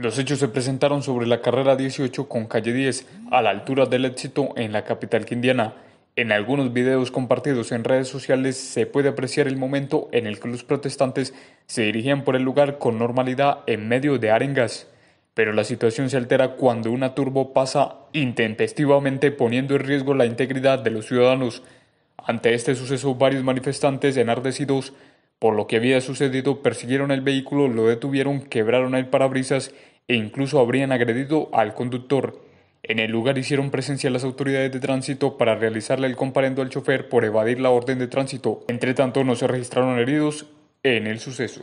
Los hechos se presentaron sobre la carrera 18 con calle 10, a la altura del éxito en la capital quindiana. En algunos videos compartidos en redes sociales se puede apreciar el momento en el que los protestantes se dirigían por el lugar con normalidad en medio de arengas. Pero la situación se altera cuando una turbo pasa intempestivamente poniendo en riesgo la integridad de los ciudadanos. Ante este suceso varios manifestantes enardecidos por lo que había sucedido persiguieron el vehículo, lo detuvieron, quebraron el parabrisas e incluso habrían agredido al conductor. En el lugar hicieron presencia las autoridades de tránsito para realizarle el comparendo al chofer por evadir la orden de tránsito. Entre tanto, no se registraron heridos en el suceso.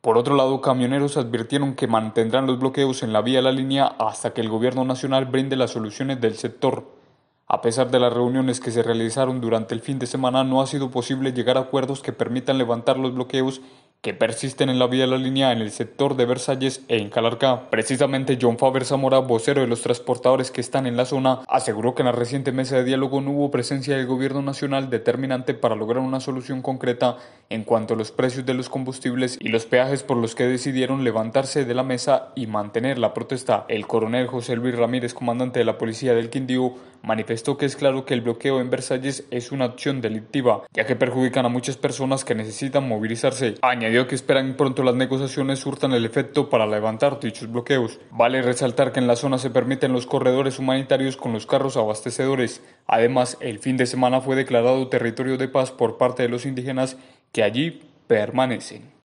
Por otro lado, camioneros advirtieron que mantendrán los bloqueos en la vía a la línea hasta que el gobierno nacional brinde las soluciones del sector. A pesar de las reuniones que se realizaron durante el fin de semana, no ha sido posible llegar a acuerdos que permitan levantar los bloqueos que persisten en la vía de la línea en el sector de Versalles e Calarcá. Precisamente John Faber Zamora, vocero de los transportadores que están en la zona, aseguró que en la reciente mesa de diálogo no hubo presencia del gobierno nacional determinante para lograr una solución concreta en cuanto a los precios de los combustibles y los peajes por los que decidieron levantarse de la mesa y mantener la protesta. El coronel José Luis Ramírez, comandante de la policía del Quindío, manifestó que es claro que el bloqueo en Versalles es una acción delictiva, ya que perjudican a muchas personas que necesitan movilizarse medida que esperan pronto las negociaciones surtan el efecto para levantar dichos bloqueos. Vale resaltar que en la zona se permiten los corredores humanitarios con los carros abastecedores. Además, el fin de semana fue declarado territorio de paz por parte de los indígenas que allí permanecen.